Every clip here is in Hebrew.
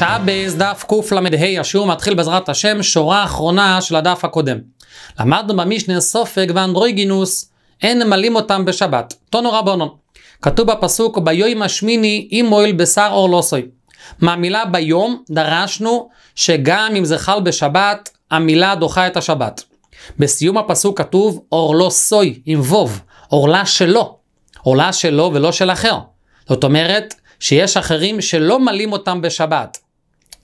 שבס, דף קל"ה, השיעור מתחיל בעזרת השם, שורה אחרונה של הדף הקודם. למדנו במשנה סופג ואנדרויגינוס, אין ממלאים אותם בשבת. טונו רבונון. כתוב בפסוק, ביום השמיני אם מועיל בשר אור לא סוי. מהמילה ביום דרשנו שגם אם זה חל בשבת, המילה דוחה את השבת. בסיום הפסוק כתוב אור לא סוי, עם ווב, עורלה שלו. עורלה שלו ולא של אחר. זאת אומרת, שיש אחרים שלא מלאים אותם בשבת.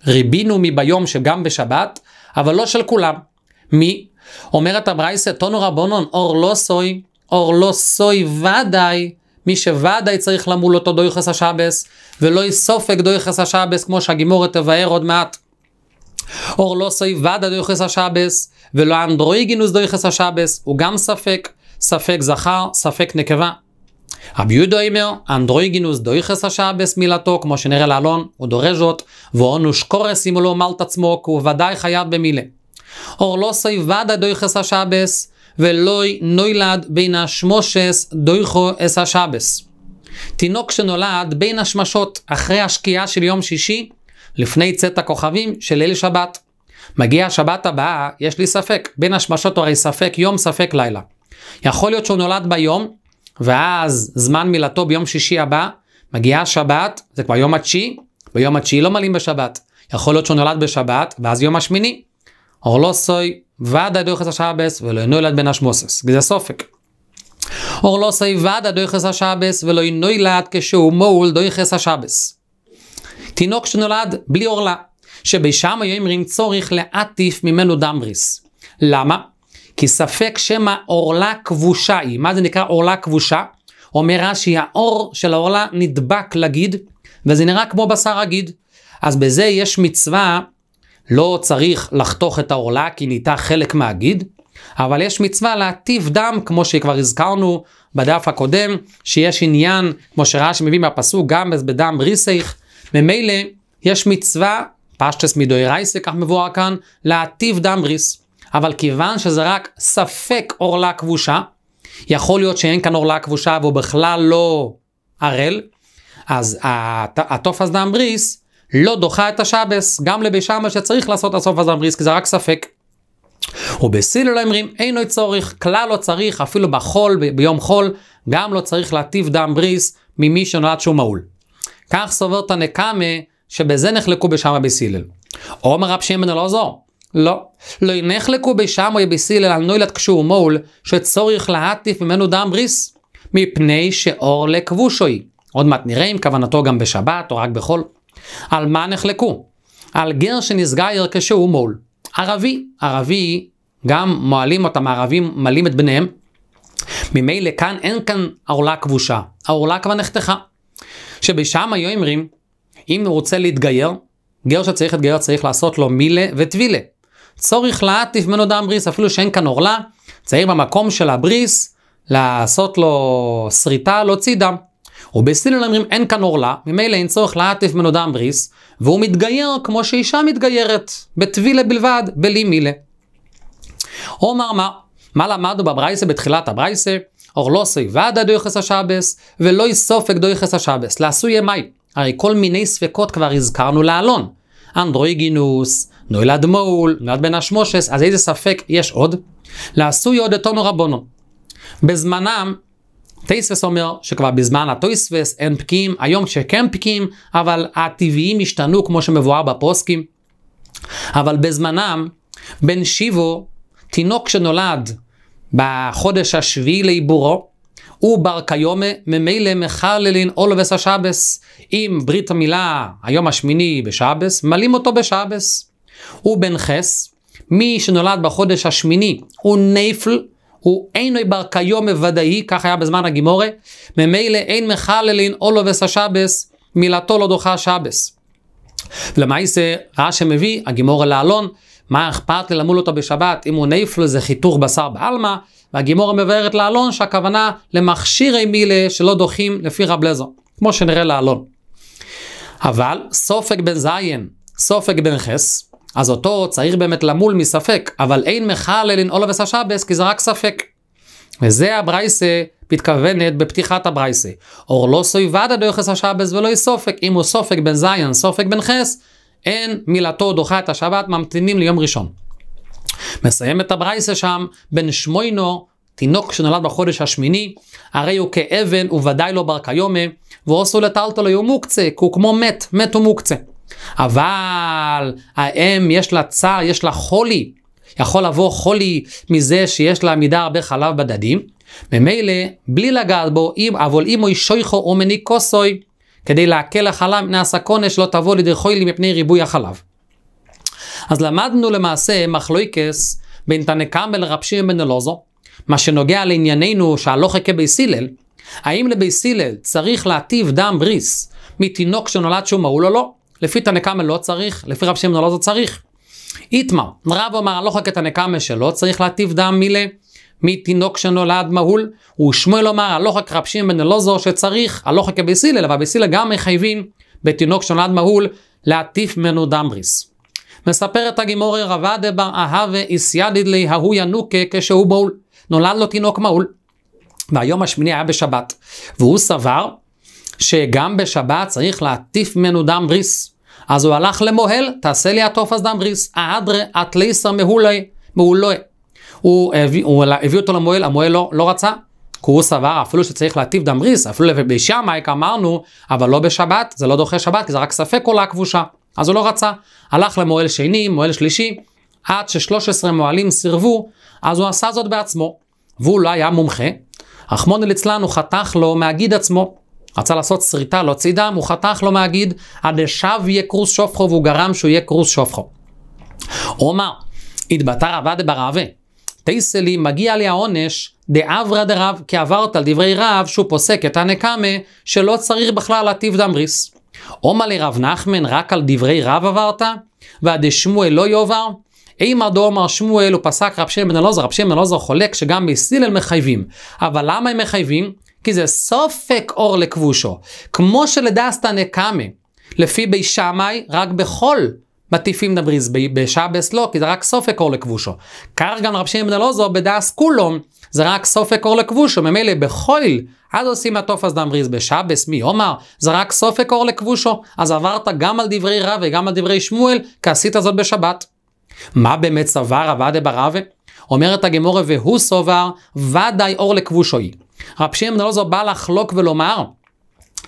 ריבינו מביום שגם בשבת, אבל לא של כולם. מי? אומרת הברייסה, טונו רבונון, אור לא סוי, אור לא סוי ודאי, מי שוודאי צריך למול אותו דויכס השבס, ולא יסופק דויכס השבס, כמו שהגימורת תבאר עוד מעט. אור לא סוי ודא דויכס השבס, ולא אנדרואיגינוס דויכס השבס, הוא גם ספק, ספק זכר, ספק נקבה. רבי יהודה אומר, אנדרויגינוס דויכס השעבס מילתו, כמו שנראה לאלון, הוא דורש זאת, ואונוש קורס אם הוא לא מל את עצמו, כי הוא ודאי חייב במילה. אורלוסי לא ודא דויכס השעבס, ולוי נוילד בין השמושס דויכו אס השעבס. תינוק שנולד בין השמשות, אחרי השקיעה של יום שישי, לפני צאת הכוכבים של ליל שבת. מגיע השבת הבאה, יש לי ספק, בין השמשות הרי ספק יום ספק לילה. יכול להיות שהוא נולד ביום, ואז זמן מילתו ביום שישי הבא, מגיעה השבת, זה כבר יום התשיעי, ביום התשיעי לא מלאים בשבת. יכול להיות שהוא נולד בשבת, ואז יום השמיני. אורלוסוי לא ועדה דויכס השבס ולא נולד בן אשמוסס. כי זה סופק. אורלוסוי לא ועדה דויכס השבס ולא נולד כשהוא מול דויכס השבס. תינוק שנולד בלי אורלה, שבשם היו אומרים צורך לעטיף ממנו דמריס. למה? כי ספק שמא עורלה כבושה היא. מה זה נקרא עורלה כבושה? אומר רש"י, האור של העורלה נדבק לגיד, וזה נראה כמו בשר הגיד. אז בזה יש מצווה, לא צריך לחתוך את העורלה כי נהייתה חלק מהגיד, אבל יש מצווה להטיף דם, כמו שכבר הזכרנו בדף הקודם, שיש עניין, כמו שרש"י מביא מהפסוק, גם בדם ריסייך. ממילא, יש מצווה, פשטס רייסק, כך מבואר כאן, להטיף דם ריס. אבל כיוון שזה רק ספק עורלה כבושה, יכול להיות שאין כאן עורלה כבושה והוא בכלל לא ערל, אז התופס דם בריס לא דוחה את השבס, גם לבי שמה שצריך לעשות את הסופס דם בריס, כי זה רק ספק. ובסילול לא אומרים אינו צורך, כלל לא צריך, אפילו בחול, ב- ביום חול, גם לא צריך להטיף דם בריס ממי שנולד שהוא מעול. כך סובר תנקמה שבזה נחלקו בשמה בסילל. עומר רב שמן אלעזור, לא. לא ינחלקו בשם או יביסיל אלא נוילת כשהוא מול, שצורך להטיף ממנו דם בריס, מפני שאור לכבושוי. עוד מעט נראה אם כוונתו גם בשבת או רק בחול. על מה נחלקו? על גר שנסגר כשהוא מול. ערבי, ערבי, גם מועלים אותם, הערבים מלאים את בניהם. ממילא כאן אין כאן עורלה כבושה, העורלה כבר נחתכה. שבשם היו אומרים, אם הוא רוצה להתגייר, גר שצריך להתגייר צריך לעשות לו מילה וטבילה. צורך להטיף ממנו דם בריס, אפילו שאין כאן עורלה, צעיר במקום של הבריס, לעשות לו שריטה, להוציא דם. ובסילון אומרים אין כאן עורלה, ממילא אין צורך להטיף ממנו דם בריס, והוא מתגייר כמו שאישה מתגיירת, בטבילה בלבד, בלי מילה. עומר מה, מה למדנו בברייסה בתחילת הברייסה? אורלוסי לא ועדה דויכס השבס, ולא יסופק דויכס השבס, לעשו ימי. הרי כל מיני ספקות כבר הזכרנו לאלון. אנדרואיגינוס, גינוס, נוילד מול, נוילד בן אשמושס, אז איזה ספק יש עוד? לעשוי עוד אתונו רבונו. בזמנם, טייספס אומר שכבר בזמן הטויספס אין פקיעים, היום שכן פקיעים, אבל הטבעיים השתנו כמו שמבואר בפוסקים. אבל בזמנם, בן שיבו, תינוק שנולד בחודש השביעי לעיבורו, בר כיומה ממילא מחללין אולווס השבס. אם ברית המילה היום השמיני בשבס, מלאים אותו בשבס. בן חס, מי שנולד בחודש השמיני הוא נפל הוא אינו בר כיומה ודאי, כך היה בזמן הגימורה, ממילא אין מחללין אולווס השבס, מילתו לא דוחה שבס. ולמעשה רעש מביא, הגימורה לאלון, מה אכפת לי למול אותו בשבת אם הוא נייפלו זה חיתוך בשר בעלמא, והגימורה מבארת לאלון שהכוונה למכשירי מילה שלא דוחים לפי רב לזו, כמו שנראה לאלון. אבל סופק בן זין, סופק בן חס, אז אותו צריך באמת למול מספק, אבל אין מחללין אולו וסשבס כי זה רק ספק. וזה הברייסה מתכוונת בפתיחת הברייסה. אור לא סויבדה דויחס השבס ולא יסופק, אם הוא סופק בן זין, סופק בן חס, אין מילתו דוחה את השבת, ממתינים ליום ראשון. מסיים את הברייסה שם, בן שמוינו, תינוק שנולד בחודש השמיני, הרי הוא כאבן ובוודאי לא בר קיומה, ועושו לטלטלו יום מוקצה, כי הוא כמו מת, מת ומוקצה. אבל האם יש לה צער, יש לה חולי, יכול לבוא חולי מזה שיש לה מידה הרבה חלב בדדים, ממילא בלי לגעת בו, אם, אבל אם הוא ישויכו ומניקוסוי, כדי להקל החלב מפני הסקונה שלא תבוא לידי חוילי מפני ריבוי החלב. אז למדנו למעשה מחלויקס בין תנקמה לרב שיר בן אלוזו, מה שנוגע לענייננו שהלוכה כביס הלל, האם לביס הלל צריך להטיב דם בריס מתינוק שנולד שהוא מעול או לא? לפי תנקם לא צריך, לפי רב שיר בן אלוזו צריך. איתמר, רב אמר אומר הלוכה תנקם שלא צריך להטיב דם מילה מתינוק שנולד מהול, ושמואל אומר הלוך כרבשים בן אלוזור שצריך הלוך כבסילל, אלא בסילל גם מחייבים בתינוק שנולד מהול להטיף ממנו דמריס. מספר את הגימורי רבדה דבר אהבה איסיאדיד לי ההוא ינוקה כשהוא בהול. נולד לו תינוק מהול. והיום השמיני היה בשבת, והוא סבר שגם בשבת צריך להטיף ממנו דמריס. אז הוא הלך למוהל, תעשה לי הטופס דמריס. אהדרה אטליסר מהולי, מהולוי. הוא הביא, הוא הביא אותו למוהל, המוהל לא, לא רצה. כי הוא סבר אפילו שצריך להטיב דמריס, אפילו לבישה מייק אמרנו, אבל לא בשבת, זה לא דוחה שבת, כי זה רק ספק עולה כבושה. אז הוא לא רצה. הלך למוהל שני, מוהל שלישי, עד ש-13 מוהלים סירבו, אז הוא עשה זאת בעצמו. והוא לא היה מומחה. רחמונו ליצלן, הוא חתך לו מהגיד עצמו. רצה לעשות שריטה, להוציא דם, הוא חתך לו מהגיד, עד שב יהיה קרוס שופחו, והוא גרם שהוא יהיה קרוס שופחו. הוא אמר, התבטא רבדה ברעבה, תייסלי מגיע לי העונש דאברה דרב כי עברת על דברי רב שהוא פוסק את הנקמה שלא צריך בכלל להטיב דמריס. עומא לרב נחמן רק על דברי רב עברת? והדשמואל לא יועבר? אימא דאמר שמואל הוא פסק רב שם בן אלעזר, רב שם בן אלעזר חולק שגם בסילל מחייבים. אבל למה הם מחייבים? כי זה סופק אור לכבושו. כמו שלדסתא נקמה, לפי בי שמאי רק בחול מטיפים דבריז בשבס לא, כי זה רק סופי קור לכבושו. כך גם רב שמעון בן אלוזו בדאס כולום, זה רק סופי קור לכבושו, ממילא בחויל, אז עושים הטופס דבריז בשבס, מי אומר? זה רק סופי קור לכבושו, אז עברת גם על דברי רב וגם על דברי שמואל, כי עשית זאת בשבת. מה באמת סבר עבדה ברבה? אומרת הגמורה והוא סובר, ודאי אור לכבושו היא. רב שמעון בן אלוזו בא לחלוק ולומר,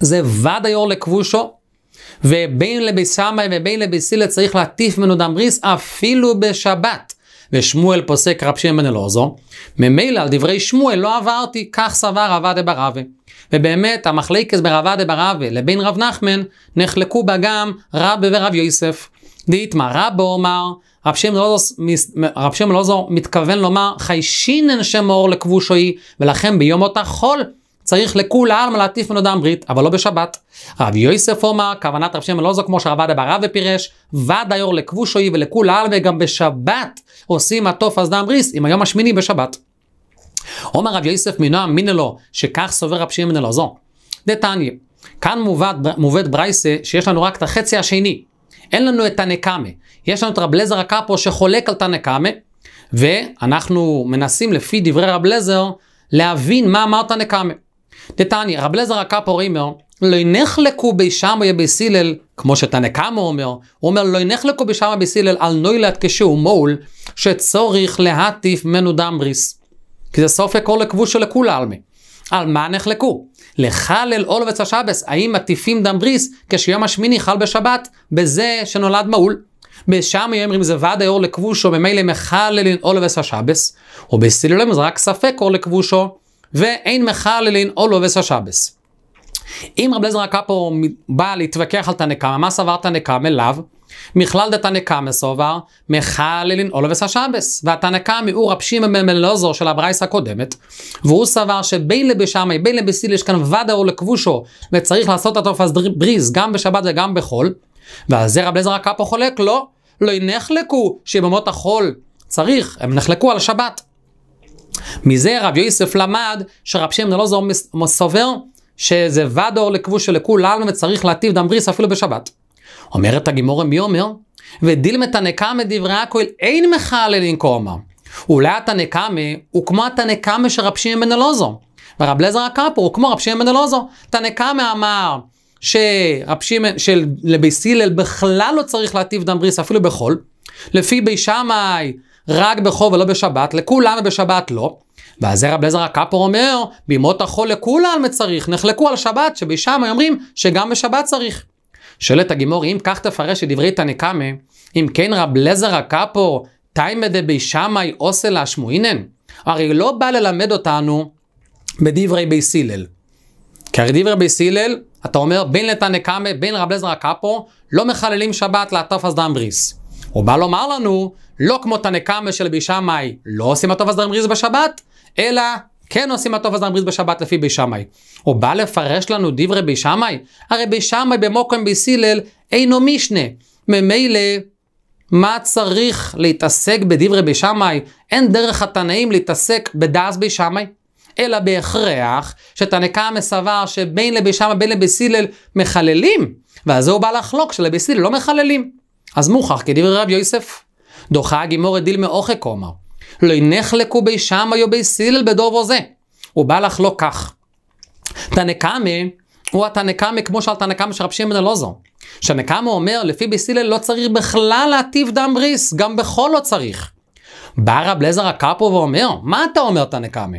זה ודאי אור לכבושו, ובין לבי שמאי ובין לבי סילה צריך להטיף ממנו דם ריס אפילו בשבת. ושמואל פוסק רב שמעון אלעוזו, ממילא על דברי שמואל לא עברתי, כך סבר רבא דברבה. ובאמת המחלקס ברבא דברבה לבין רב נחמן נחלקו בה גם רב ורב יוסף. דאיתמר רבו אומר, רב שמעון אלעוזו מתכוון לומר חיישינן שמור לכבושוי, ולכן ביום אותה חול צריך לכולם להטיף מנו דם ברית, אבל לא בשבת. רב יוסף אומר, כוונת רב שמעון לא זו כמו שעבד ברב ופירש, ועד ודיור לכבושוי ולכול העלמא, גם בשבת עושים אז דם בריס, עם היום השמיני בשבת. אומר רב יוסף מנועם מינלו, שכך סובר רב שמעון זו. דתניא, כאן מובד, מובד ברייסה שיש לנו רק את החצי השני. אין לנו את הנקמה. יש לנו את רב לזר הקאפו שחולק על תנקמה, ואנחנו מנסים לפי דברי רב לזר להבין מה אמר תנקמה. דתניא, רב אליעזר הקאפור אומר, לא נחלקו בישמע יביס הלל, כמו שתנא קמא אומר, הוא אומר, לא נחלקו בישמע יביס הלל על נוילת כשהוא מול, שצורך להטיף מנו דמריס. כי זה סופק כל הכבוש של לכולה עלמי. על מה נחלקו? לחלל אולבץ השבס, האם מטיפים דמריס כשיום השמיני חל בשבת, בזה שנולד מעול? בשם היו אומרים זה ועד היור לכבושו, ממילא מחללין אולבץ השבס, בסילולים זה רק ספק אור לכבושו, ואין מחללין או לובס השבס. אם רב אליעזר הקפו בא להתווכח על תנקמה, מה סבר תנקם לאו? מכלל דתנקם מסובר, מחללין אולובס השבס. והתנקם הוא רב שמעון בן אלעזר של הברייס הקודמת, והוא סבר שבין לבשמי, בין לבסיל יש כאן ודאו לכבושו, וצריך לעשות את התופס בריז גם בשבת וגם בחול. ועל זה רב אליעזר הקפו חולק, לא, לא ינחלקו שבמות החול צריך, הם נחלקו על השבת. מזה רב יוסף למד שרב שמעון אלעזר סובר שזה ודור לכבוש ולכולם וצריך להטיב דם בריס אפילו בשבת. אומרת הגימורה מי אומר? ודילמה תנקמה דברי הכהל אין מחללין כה אולי התנקמה הוא כמו התנקמה של רב שמעון בן אלוזו. ורב לזר הקפור הוא כמו רב שמעון בן אלוזו. תנקמה אמר שרב שמעון, של לבי סילל בכלל לא צריך להטיב דם בריס אפילו בחול. לפי בי שמאי רק בחול ולא בשבת, לכולם ובשבת לא. ואז רב אליעזר הקפור אומר, בימות החול לכולן צריך, נחלקו על שבת, שבשם אומרים שגם בשבת צריך. שואלת הגימור, אם כך תפרש את דברי תנקמה, אם כן רב אליעזר הקפור, תימא דבי שמאי עושה לה שמואינן? הרי לא בא ללמד אותנו בדברי בי סילל. כי הרי דברי בי סילל, אתה אומר, בין לתנקמה, בין רב אליעזר הקפור, לא מחללים שבת לעטוף אסדם בריס. הוא בא לומר לנו, לא כמו תנקמה של בי שמאי, לא עושים הטוב הזרם ריז בשבת, אלא כן עושים הטוב הזרם ריז בשבת לפי בי שמאי. הוא בא לפרש לנו דברי בי שמאי? הרי בי שמאי במוקם בי סילל אינו מישנה. ממילא, מה צריך להתעסק בדברי בי שמאי? אין דרך התנאים להתעסק בדעס בי שמאי. אלא בהכרח שתנקמה מסבר שבין לבי שמאי בין לבי סילל מחללים. ועל זה הוא בא לחלוק שלבי סילל לא מחללים. אז מוכח כדברי רב יוסף. דוחה הגימורת דיל מאוכה כומר. לא ינחלקו בי שמיו בי סילל בדובו זה. לא הוא בא לחלוק כך. תנקמה הוא התנקמה כמו שעל תנקמה של רב שמעון אלוזו. שנקמה אומר לפי בי סילל לא צריך בכלל להטיף דם בריס, גם בחול לא צריך. בא רב לזר הקאפו ואומר, מה אתה אומר תנקמה?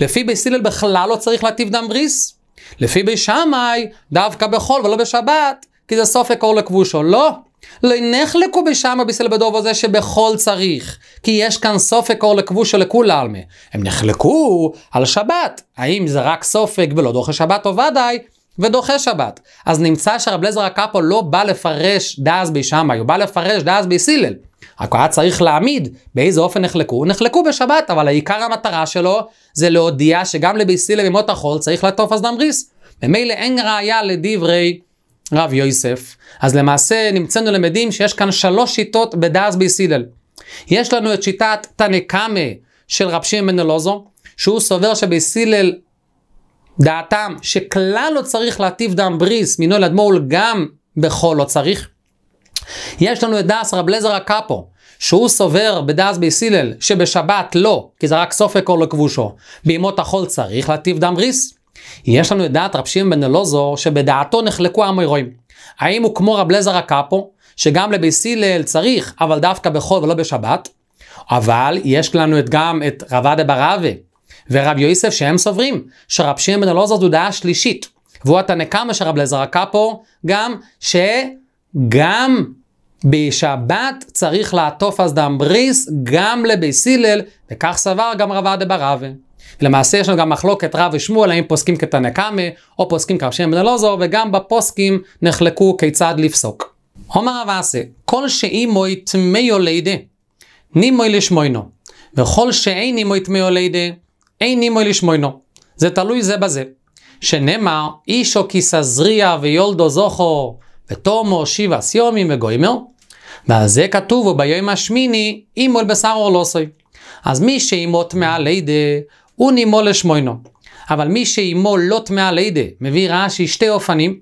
לפי בי סילל בכלל לא צריך להטיף דם בריס? לפי בי שמאי, דווקא בחול ולא בשבת, כי זה סופק אור לכבושו. לא, לא נחלקו בשם רבי סלבדוב הזה שבכל צריך, כי יש כאן סופק אור לכבוש לכולה עלמה. הם נחלקו על שבת, האם זה רק סופק ולא דוחה שבת או ודאי, ודוחה שבת. אז נמצא שרב לזר הקאפו לא בא לפרש דאז בי שמאי, הוא בא לפרש דאז בי הלל. רק היה צריך להעמיד באיזה אופן נחלקו. נחלקו בשבת, אבל העיקר המטרה שלו זה להודיע שגם לבי הלל במות החול צריך לטוף אז דמריס. ריס. ממילא אין ראיה לדברי רב יויסף, אז למעשה נמצאנו למדים שיש כאן שלוש שיטות בדאז בי סילל. יש לנו את שיטת תנקאמה של רב שמעון בן אלוזו, שהוא סובר שבסילל דעתם שכלל לא צריך להטיף דם בריס מנוהל אדמו"ל גם בחול לא צריך. יש לנו את דאס רב לזר הקאפו, שהוא סובר בדאס בסילל שבשבת לא, כי זה רק סופק או לכבושו. בימות החול צריך להטיף דם בריס. יש לנו את דעת רב שמעון בן אלוזור, שבדעתו נחלקו האמורים. האם הוא כמו רב לזר הקאפו, שגם לביס צריך, אבל דווקא בחול ולא בשבת? אבל יש לנו את, גם את רב עדה ברבה ורב יוסף שהם סוברים שרב שמעון בן אלוזור זו דעה שלישית. והוא התנקמה של רב לזר הקאפו, גם שגם בשבת צריך לעטוף אז דאמבריס גם לביס וכך סבר גם רב עדה ברבה. למעשה יש לנו גם מחלוקת רב ושמואל האם פוסקים כתנא קמא או פוסקים כרשם בן אלעזר לא וגם בפוסקים נחלקו כיצד לפסוק. אומר רב עשה כל שאימו יטמיו לידי נימוי לשמוינו וכל שאין אימו יטמיו לידי אין נימוי לשמוינו זה תלוי זה בזה שנאמר אישו כיסא זריע ויולדו זוכו ותומו שיבה סיומים וגויימר ועל זה כתוב וביום השמיני אימול בשר אורלוסוי לא אז מי שאימו טמאה לידה הוא נימו לשמוינו. אבל מי שאימו לא טמאה לידי, מביא רש"י שתי אופנים.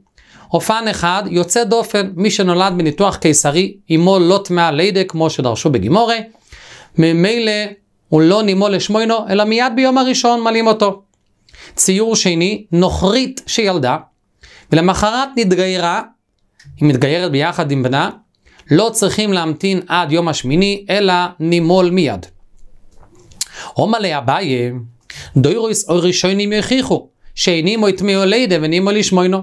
אופן אחד, יוצא דופן, מי שנולד בניתוח קיסרי, אימו לא טמאה לידי, כמו שדרשו בגימורי. ממילא הוא לא נימו לשמוינו, אלא מיד ביום הראשון מלאים אותו. ציור שני, נוכרית שילדה, ולמחרת נתגיירה, היא מתגיירת ביחד עם בנה, לא צריכים להמתין עד יום השמיני, אלא נימול מיד. עומא לאביי, דוירויס או ראשונים יוכיחו, שאינימו את מי הולידה ונימו לשמוינו.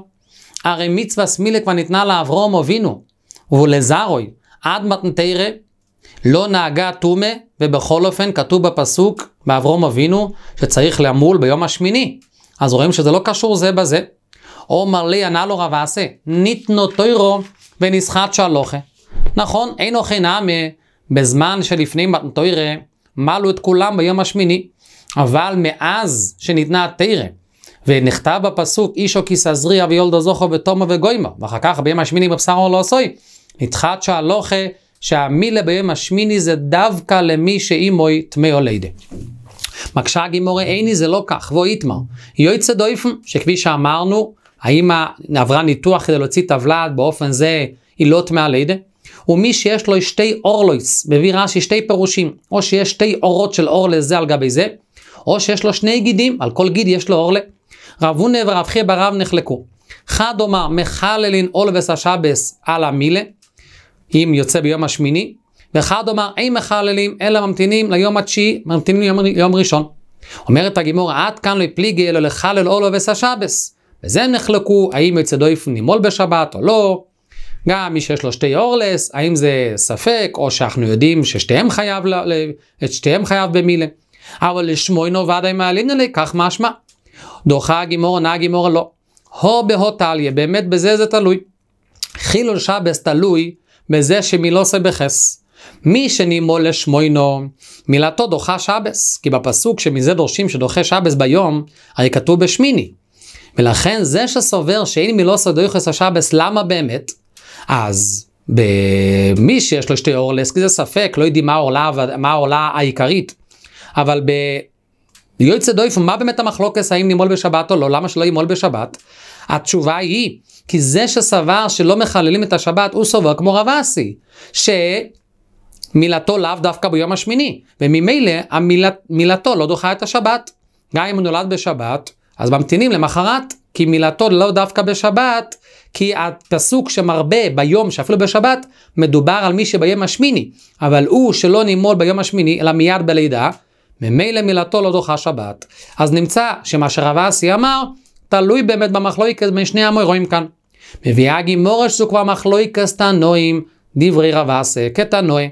הרי מצווה סמילה כבר ניתנה לאברום אבינו, ולזרוי, עד מתנתרא, לא נהגה תומה, ובכל אופן כתוב בפסוק באברום אבינו, שצריך למול ביום השמיני. אז רואים שזה לא קשור זה בזה. עומר לי ענה לו רב עשה, ניתנו תוירו ונסחט שלוחה. נכון, אין אוכי נעמה, בזמן שלפני מתנתרא, מלו את כולם ביום השמיני. אבל מאז שניתנה התרא, ונכתב בפסוק איש או כיסא זריע ויולדו זוכו ותומו וגוימו, ואחר כך ביום השמיני בבשרו לא עשוי, נדחת שהלוכה שהמילה ביום השמיני זה דווקא למי שאימוי טמא או לידה. מקשה הגימורי איני זה לא כך, בוא איתמר. יועצה דויפן, שכפי שאמרנו, האמא עברה ניתוח כדי להוציא את הוולד, באופן זה היא לא טמאה לידה. ומי שיש לו שתי אורלויס, מביא רש"י שתי פירושים, או שיש שתי אורות של אור לזה על גבי זה, או שיש לו שני גידים, על כל גיד יש לו אורלה. רב הונא ורב חייא ברב נחלקו. חד אומר מחללין אולבס השבס על המילה, אם יוצא ביום השמיני, וחד אומר אין מחללים אלא ממתינים ליום התשיעי, ממתינים ליום יום ראשון. אומרת הגימור עד כאן לא פליגי אלא לחלל אולבס השבס. בזה הם נחלקו, האם יוצא דויף נימול בשבת או לא. גם מי שיש לו שתי אורלס, האם זה ספק, או שאנחנו יודעים ששתיהם חייב, ל... את שתיהם חייב במילה. אבל לשמוינו ודאי מעלינן לי, כך משמע. דוחה הגימור, נא הגימור, לא. הו בהו טליה, באמת בזה זה תלוי. חילול שבס תלוי בזה שמילו עושה בחס. מי שנימול לשמוינו, מילתו דוחה שבס, כי בפסוק שמזה דורשים שדוחה שבס ביום, הרי כתוב בשמיני. ולכן זה שסובר שאין מילו מילוסי דויכס השבס, למה באמת? אז במי שיש לו שתי אורלס, כי זה ספק, לא יודעים מה העולה העיקרית. אבל ב... יועצא דויפו, מה באמת המחלוקס האם נימול בשבת או לא? למה שלא ימול בשבת? התשובה היא, כי זה שסבר שלא מחללים את השבת, הוא סובר כמו רב אסי, שמילתו לאו דווקא ביום השמיני, וממילא מילתו לא דוחה את השבת. גם אם הוא נולד בשבת, אז ממתינים למחרת, כי מילתו לא דווקא בשבת, כי הפסוק שמרבה ביום שאפילו בשבת, מדובר על מי שביום השמיני, אבל הוא שלא נימול ביום השמיני, אלא מיד בלידה, ממילא מילתו לא דוחה שבת. אז נמצא שמה שרב אסי אמר, תלוי באמת במחלואיקס בין שני המורואים כאן. מביאה גימורש זו כבר מחלואיקס תנועים, דברי רב אסי, כתנוי.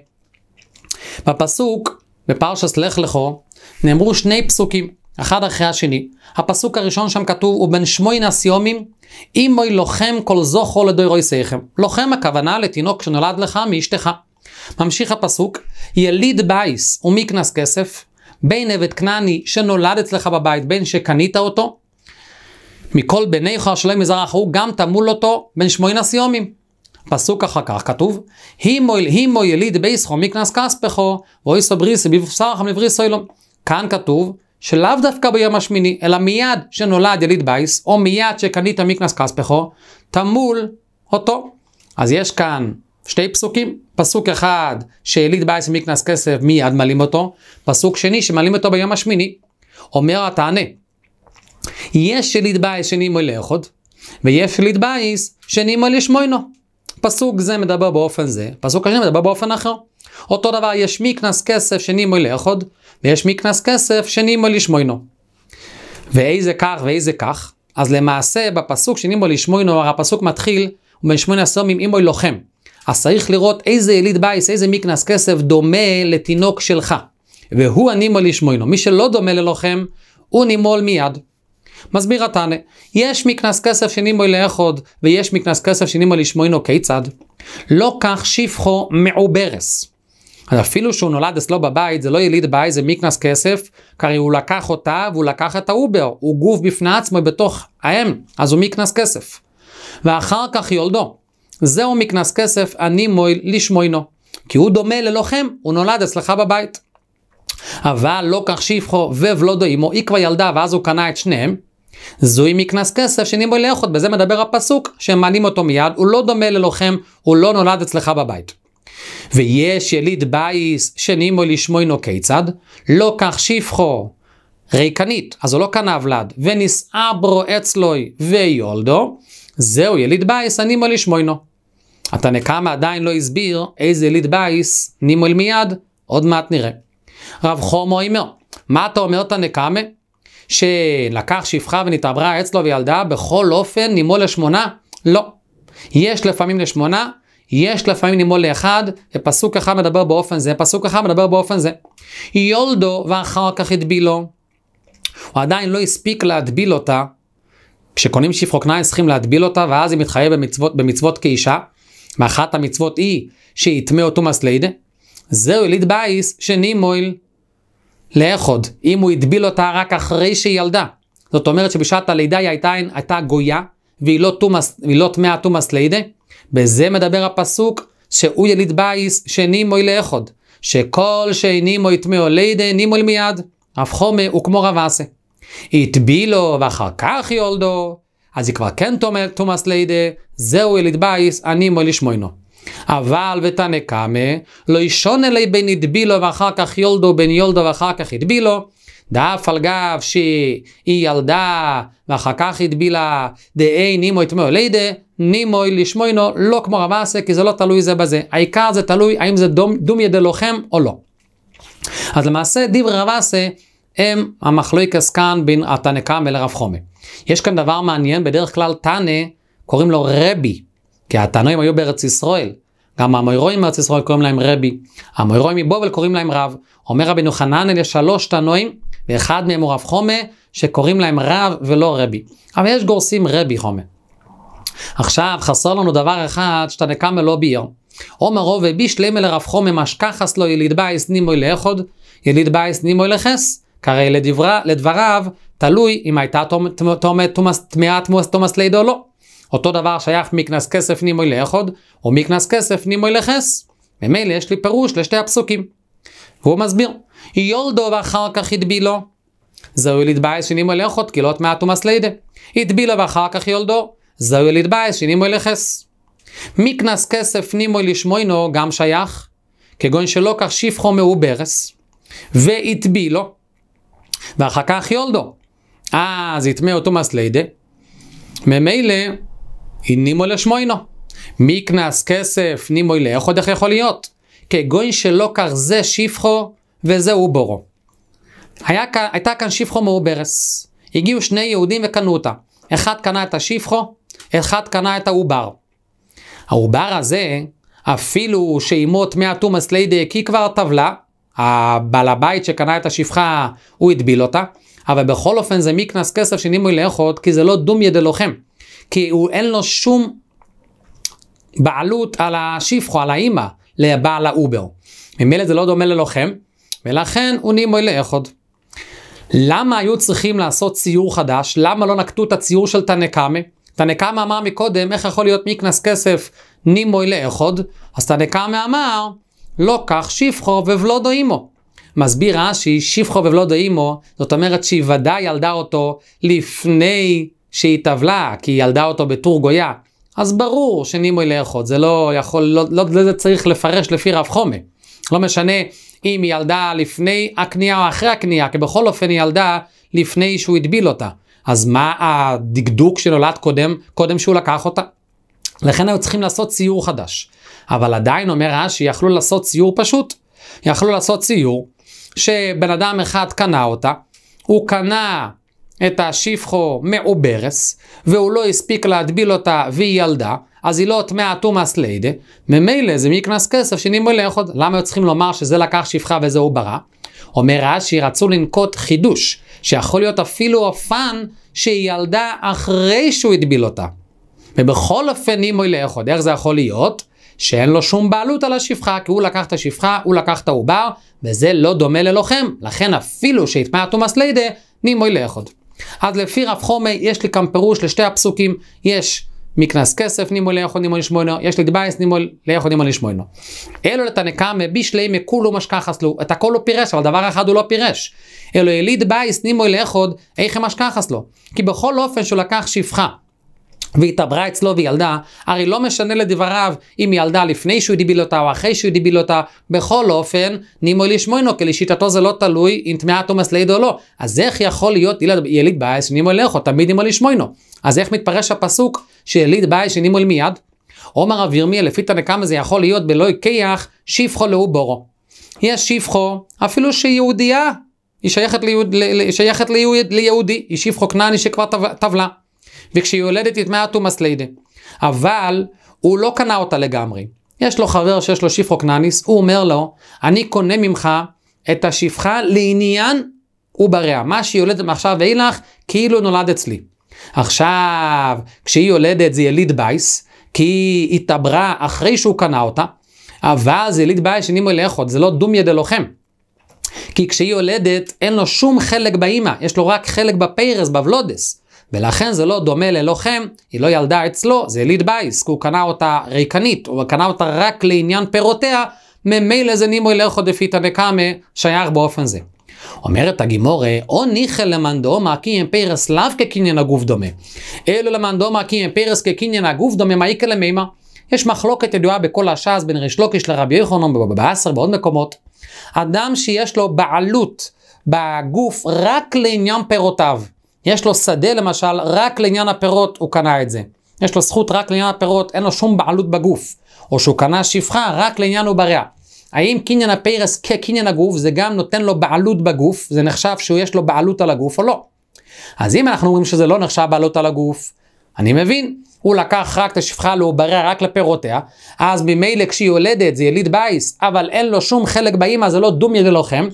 בפסוק, בפרשס לך לכו, נאמרו שני פסוקים, אחד אחרי השני. הפסוק הראשון שם כתוב, הוא בן שמוי נסיומים, אימוי לוחם כל זוכו לדוירוי שיכם. לוחם הכוונה לתינוק שנולד לך מאשתך. ממשיך הפסוק, יליד בייס ומקנס כסף, בין עבד כנעני שנולד אצלך בבית, בין שקנית אותו, מכל בניך שלא מזרח הוא גם תמול אותו בין שמואין הסיומים. פסוק אחר כך כתוב, הימו יליד בייסחו מקנס כספכו, ואויסו בריסי בבשרכם לבריסו אלו. כאן כתוב שלאו דווקא ביום השמיני, אלא מיד שנולד יליד בייס, או מיד שקנית מקנס כספכו, תמול אותו. אז יש כאן שתי פסוקים, פסוק אחד שהעלית בייס מקנס כסף מיד מלאים אותו, פסוק שני שמלאים אותו ביום השמיני. אומר התענה, יש שליט בייס שנימו לאחוד, ויש שליט בייס שנימו לשמוינו. פסוק זה מדבר באופן זה, פסוק השני מדבר באופן אחר. אותו דבר, יש מקנס כסף שנימו לאחוד, ויש מקנס כסף שנימו לשמוינו. ואיזה כך ואיזה כך, אז למעשה בפסוק שנימו לשמוינו, הפסוק מתחיל, ובן שמונה עשר ממאימוי לוחם. אז צריך לראות איזה יליד בייס, איזה מקנס כסף דומה לתינוק שלך. והוא הנימול לשמואינו. מי שלא דומה ללוחם, הוא נימול מיד. מסביר התנא, יש מקנס כסף שנימול לאחוד, ויש מקנס כסף שנימול לשמואינו כיצד? לא כך שפחו מעוברס. אז אפילו שהוא נולד אצלו בבית, זה לא יליד בית, זה מקנס כסף, כי הוא לקח אותה והוא לקח את האובר, הוא גוף בפני עצמו בתוך האם, אז הוא מקנס כסף. ואחר כך יולדו. זהו מקנס כסף, אני מועיל לשמוינו. כי הוא דומה ללוחם, הוא נולד אצלך בבית. אבל לא כך שיפחו ובלודו עמו, היא כבר ילדה ואז הוא קנה את שניהם. זוהי מקנס כסף שאני מועיל לאחות, בזה מדבר הפסוק, שמעלים אותו מיד, הוא לא דומה ללוחם, הוא לא נולד אצלך בבית. ויש יליד בייס שאני מועיל לשמוינו כיצד? לא כך שיפחו ריקנית, אז הוא לא קנה ולד, ונישאה ברו אצלוי ויולדו, זהו יליד בייס אני מולי שמוינו. התנא קמא עדיין לא הסביר איזה יליד בייס נימול מיד, עוד מעט נראה. רב חומו אומר, מה אתה אומר תנא קמא? שלקח שפחה ונתעברה אצלו וילדה, בכל אופן נימול לשמונה? לא. יש לפעמים לשמונה, יש לפעמים נימול לאחד, ופסוק אחד מדבר באופן זה, פסוק אחד מדבר באופן זה. יולדו ואחר כך הטבילו. הוא עדיין לא הספיק להטביל אותה, כשקונים שפחו כנען צריכים להטביל אותה, ואז היא מתחייבת במצוות, במצוות כאישה. מאחת המצוות היא שיטמא אותו מסלידה, זהו יליד בייס שני מויל. לאחוד, אם הוא הטביל אותה רק אחרי שהיא ילדה. זאת אומרת שבשעת הלידה היא הייתה, הייתה גויה, והיא לא, תומס, לא טמאה תומאס לידה. בזה מדבר הפסוק שהוא יליד בייס שנימוי לאחוד, שכל שנימוי טמאו לידה נימוי מיד, אף חומה הוא כמו רב רבסה. הטבילו ואחר כך יולדו, אז היא כבר כן תומאס לידה, זהו יליד בייס, אני מולי שמוינו. אבל ותנא קמא, לא ישון אלי בן ידבילו ואחר כך יולדו, בן יולדו ואחר כך ידבילו. דאף על גב שהיא ילדה ואחר כך הדבילה דאי נימו את מוי לידה, נימו לשמוינו, לא כמו רב אסה, כי זה לא תלוי זה בזה. העיקר זה תלוי האם זה דומיה דלוחם או לא. אז למעשה דיבר רב אסה הם המחלוקס כאן בין התנא קמא לרב חומר. יש כאן דבר מעניין, בדרך כלל תנא קוראים לו רבי, כי התנאים היו בארץ ישראל. גם המוירואים בארץ ישראל קוראים להם רבי, המוירואים מבובל קוראים להם רב. אומר רבינו חננאל יש שלוש תנאים, ואחד מהם הוא רב חומר, שקוראים להם רב ולא רבי. אבל יש גורסים רבי חומר. עכשיו חסר לנו דבר אחד שתנא קמא לא בייר. עומר רובי בישלמה לרב חומר משכחס לו יליד בייס נימוי לאחוד, יליד בייס נימוי לחס. כרי לדבר, לדבריו, תלוי אם הייתה טמאה תומאס לידו או לא. אותו דבר שייך מקנס כסף נימוי לאחוד, או מקנס כסף נימוי לחס. ממילא יש לי פירוש לשתי הפסוקים. והוא מסביר, יולדו ואחר כך ידבילו. זהו להתבייש שנימוי לאחוד, כי לא טמאה תומאס לידה. ידבילו ואחר כך יולדו, זהו להתבייש שנימוי לחס. מקנס כסף נימוי לשמוינו גם שייך, כגון שלא כך שפחו מעוברס, והטבילו. ואחר כך יולדו. אז יטמא אותו מסליידה, ממילא נימו לשמוינו. מי קנס כסף, נימו לאיך עוד איך יכול להיות? כגוי שלא כך זה שפחו וזהו בורו. היה, הייתה כאן שפחו מעוברס. הגיעו שני יהודים וקנו אותה. אחד קנה את השפחו, אחד קנה את העובר. העובר הזה, אפילו שאימו טמאת תומאס לידי הקיא כבר טבלה, הבעל הבית שקנה את השפחה, הוא הטביל אותה, אבל בכל אופן זה מקנס כסף שנימוי לאכות, כי זה לא דומיה דלוחם. כי הוא אין לו שום בעלות על השפחו, על האימא, לבעל האובר. ממילא זה לא דומה ללוחם, ולכן הוא נימוי לאכות. למה היו צריכים לעשות ציור חדש? למה לא נקטו את הציור של תנקאמה? תנקאמה אמר מקודם, איך יכול להיות מקנס כסף נימוי לאכוד? אז תנקאמה אמר, לא כך שפחו ובלודו אימו. מסביר רש"י, שפחו ובלודו אימו, זאת אומרת שהיא ודאי ילדה אותו לפני שהיא טבלה, כי היא ילדה אותו בתור גויה. אז ברור שנימו היא לאחות, זה לא יכול, לא, לא, לא צריך לפרש לפי רב חומה. לא משנה אם היא ילדה לפני הקנייה או אחרי הקנייה, כי בכל אופן היא ילדה לפני שהוא הטביל אותה. אז מה הדקדוק שנולד קודם, קודם שהוא לקח אותה? לכן היו צריכים לעשות ציור חדש. אבל עדיין אומר רש"י, יכלו לעשות ציור פשוט. יכלו לעשות ציור שבן אדם אחד קנה אותה, הוא קנה את השפחו מעוברס, והוא לא הספיק להטביל אותה והיא ילדה, אז היא לא טמאה תומאס ליידה, ממילא זה מי יקנס כסף שנימוי לאחוד. למה היו צריכים לומר שזה לקח שפחה וזה עוברה? אומר רש"י, רצו לנקוט חידוש, שיכול להיות אפילו אופן שהיא ילדה אחרי שהוא הטביל אותה. ובכל אופן אם הוא ילך עוד, איך זה יכול להיות? שאין לו שום בעלות על השפחה, כי הוא לקח את השפחה, הוא לקח את העובר, וזה לא דומה ללוחם, לכן אפילו שהתמאה תומאס לידה, נימוי לאחוד. אז לפי רב חומי, יש לי כאן פירוש לשתי הפסוקים, יש מקנס כסף נימוי לאחוד נימוי לשמוענו, יש לדבייס נימוי לאחוד נימוי לשמוענו. אלו לתנקמה מבישלי מכולו משכח אסלו, את הכל הוא פירש, אבל דבר אחד הוא לא פירש. אלו יליד בייס נימוי לאחוד, איך הם משכח אסלו? כי בכל אופן שהוא לקח שפחה, והתעברה אצלו וילדה, הרי לא משנה לדבריו אם ילדה לפני שהוא דיביל אותה או אחרי שהוא דיביל אותה, בכל אופן, נימו לישמוינו, כי לשיטתו זה לא תלוי אם טמאה תומאס לידו או לא. אז איך יכול להיות יליד, יליד בעיה שנימו או תמיד נימו לישמוינו. אז איך מתפרש הפסוק שיליד בעיה שנימו מיד? עומר רב ירמיאל, לפי תנקמה זה יכול להיות בלא קיח, שפחו לאו בורו. יש שפחו, אפילו שהיא יהודייה, היא שייכת, ליהוד, שייכת ליהוד, ליהודי, היא שפחו כנעני שכבר טבלה. תב, וכשהיא יולדת את מעט תומאס לידה. אבל הוא לא קנה אותה לגמרי. יש לו חבר שיש לו שפחו קנניס, הוא אומר לו, אני קונה ממך את השפחה לעניין ובריה. מה שהיא יולדת מעכשיו ואילך, כאילו נולד אצלי. עכשיו, כשהיא יולדת זה יליד בייס, כי היא התעברה אחרי שהוא קנה אותה, אבל זה יליד בייס שנימו לאחות, זה לא דומיה דלוחם. כי כשהיא יולדת, אין לו שום חלק באימא, יש לו רק חלק בפיירס, בוולודס. ולכן זה לא דומה ללוחם, היא לא ילדה אצלו, זה יליד בייס, כי הוא קנה אותה ריקנית, הוא קנה אותה רק לעניין פירותיה, ממילא זה נימוי לכו דפיתא נקאמה, שייך באופן זה. אומרת הגימורה, או ניחל למאן דאומר קיין פרס לאו כקניין הגוף דומה. אלו למאן דאומר קיין פרס כקניין הגוף דומה, מה יקרה למימה? יש מחלוקת ידועה בכל הש"ס בין ריש לוקיש לרבי יחונון בבאסר ועוד מקומות. אדם שיש לו בעלות בגוף רק לעניין פירותיו. יש לו שדה למשל, רק לעניין הפירות הוא קנה את זה. יש לו זכות רק לעניין הפירות, אין לו שום בעלות בגוף. או שהוא קנה שפחה רק לעניין עובריה. האם קניין הפרס כקניין הגוף זה גם נותן לו בעלות בגוף, זה נחשב שיש לו בעלות על הגוף או לא? אז אם אנחנו אומרים שזה לא נחשב בעלות על הגוף, אני מבין. הוא לקח רק את השפחה לעובריה, לא, רק לפירותיה, אז ממילא כשהיא יולדת זה יליד בייס, אבל אין לו שום חלק באימא, זה לא דומי ללוחם,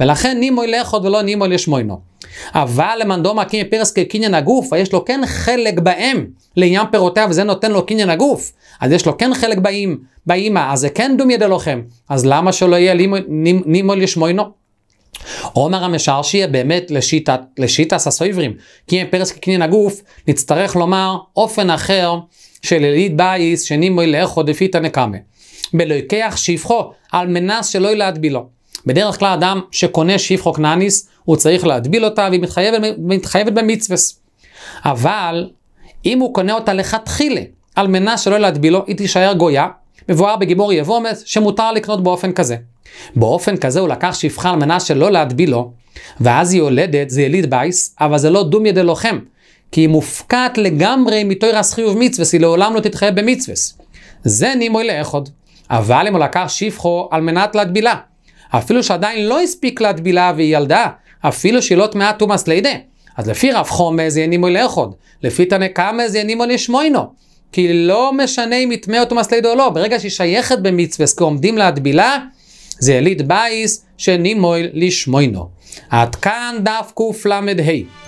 ולכן נימוי לאחות ולא נימוי לשמוינו. אבל למנדו מקים פרס כקניין הגוף, יש לו כן חלק באם לעניין פירותיה, וזה נותן לו קניין הגוף. אז יש לו כן חלק באים, באימא, אז זה כן דומי דלוחם. אז למה שלא יהיה נימו לשמוינו? עומר המשרשי באמת לשיטת, לשיטת הסויברים, כי פרס כקניין הגוף, נצטרך לומר אופן אחר של יליד בייס שנימוי לאכו דפיתא הנקמה. בלוקח שפחו על מנס שלא להטבילו. בדרך כלל אדם שקונה שפחו כנניס, הוא צריך להטביל אותה והיא מתחייבת, מתחייבת במצווס. אבל אם הוא קונה אותה לכתחילה, על מנה שלא להטבילו, היא תישאר גויה, מבואר בגימור יבומץ, שמותר לקנות באופן כזה. באופן כזה הוא לקח שפחה על מנה שלא להטבילו, ואז היא יולדת, זה יליד בייס, אבל זה לא דומיה דלוחם, כי היא מופקעת לגמרי מתוירס חיוב מצווס, היא לעולם לא תתחייב במצווס. זה נימוי לאחוד. אבל אם הוא לקח שפחו על מנת להטבילה, אפילו שעדיין לא הספיק להטבילה והיא ילדה, אפילו שלא טמאה תומאס לידי. אז לפי רב חומא זה ינימו לאכוד, לפי תנא קמא זה ינימו לשמוינו. כי לא משנה אם יטמא אותו מסלידו או לא, ברגע שהיא שייכת במצווה, כעומדים להטבילה, זה יליד בייס שנימויל לשמוינו. עד כאן דף קל"ה.